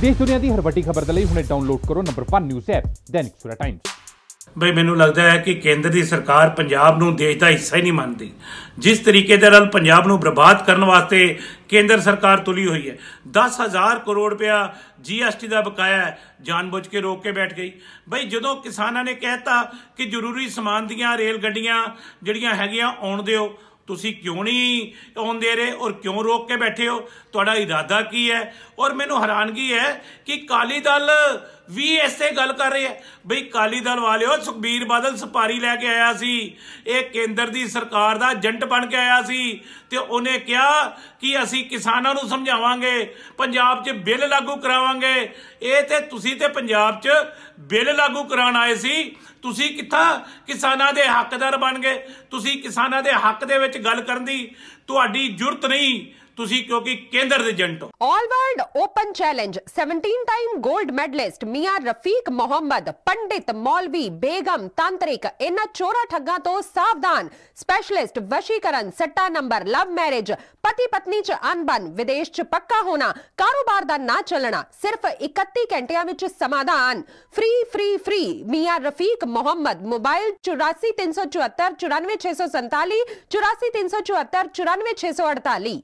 ਦੇਸ਼ ਦੁਨੀਆ ਦੀ ਹਰ ਵੱਡੀ ਖਬਰ ਦੇ ਲਈ ਹੁਣੇ ਡਾਊਨਲੋਡ ਕਰੋ ਨੰਬਰ 1 ਨਿਊਜ਼ ਐਪ ਦੈਨਿਕ ਸੂਰਆ ਟਾਈਮਸ ਬਈ ਮੈਨੂੰ ਲੱਗਦਾ ਹੈ ਕਿ ਕੇਂਦਰ ਦੀ ਸਰਕਾਰ ਪੰਜਾਬ ਨੂੰ ਦੇਸ਼ ਦਾ ਹਿੱਸਾ ਹੀ ਨਹੀਂ ਮੰਨਦੀ ਜਿਸ ਤਰੀਕੇ ਦੇ ਨਾਲ ਪੰਜਾਬ ਨੂੰ ਬਰਬਾਦ ਕਰਨ ਵਾਸਤੇ ਕੇਂਦਰ ਸਰਕਾਰ ਤੁਲੀ ਹੋਈ ਹੈ 10000 ਕਰੋੜ ਰੁਪਿਆ ਜੀਐਸਟੀ ਦਾ ਬਕਾਇਆ ਹੈ ਜਾਣਬੁੱਝ ਕੇ ਰੋਕ ਕੇ ਬੈਠ ਗਈ ਬਈ ਜਦੋਂ ਕਿਸਾਨਾਂ ਨੇ ਕਹਿਤਾ ਕਿ ਜ਼ਰੂਰੀ ਸਮਾਨ ਦੀਆਂ ਰੇਲ ਗੱਡੀਆਂ ਜਿਹੜੀਆਂ ਹੈਗੀਆਂ ਆਉਣ ਦਿਓ ਤੁਸੀਂ ਕਿਉਂ ਨਹੀਂ ਆਉਂਦੇ ਰਹੇ ਔਰ ਕਿਉਂ ਰੋਕ ਕੇ ਬੈਠੇ ਹੋ ਤੁਹਾਡਾ ਇਰਾਦਾ ਕੀ ਹੈ ਔਰ ਮੈਨੂੰ ਹੈਰਾਨਗੀ ਹੈ ਕਿ ਕਾਲੀ ਦਲ ਵੀ ਇਸੇ ਗੱਲ ਕਰ ਰਹੇ ਆ ਬਈ ਕਾਲੀ ਦਲ ਵਾਲਿਓ ਸੁਖਬੀਰ ਬਾਦਲ ਸਪਾਰੀ ਲੈ ਕੇ ਆਇਆ ਸੀ ਇਹ ਕੇਂਦਰ ਦੀ ਸਰਕਾਰ ਦਾ ਏਜੰਟ ਬਣ ਕੇ ਆਇਆ ਸੀ ਤੇ ਉਹਨੇ ਕਿਹਾ ਕਿ ਅਸੀਂ ਕਿਸਾਨਾਂ ਨੂੰ ਸਮਝਾਵਾਂਗੇ ਪੰਜਾਬ 'ਚ ਬਿੱਲ ਲਾਗੂ ਕਰਾਵਾਂਗੇ ਇਹ ਤੇ ਤੁਸੀਂ ਤੇ ਪੰਜਾਬ 'ਚ ਬਿੱਲ ਲਾਗੂ ਕਰਾਉਣ ਆਏ ਸੀ ਤੁਸੀਂ ਕਿੱਥਾ ਕਿਸਾਨਾਂ ਦੇ ਹੱਕਦਾਰ ਬਣ ਗਏ ਤੁਸੀਂ ਕਿਸਾਨਾਂ ਦੇ ਹੱਕ ਦੇ ਵਿੱਚ ਗੱਲ ਕਰਨ ਦੀ ਤੁਹਾਡੀ ਜੁਰਤ ਨਹੀਂ तो विदेश सिर्फ इकती घंटिया मोबाइल चौरासी तीन सौ चुहत् चौरानवे छे सौ संताली तीन सौ चुहत् चौरानवे छे सौ अड़ताली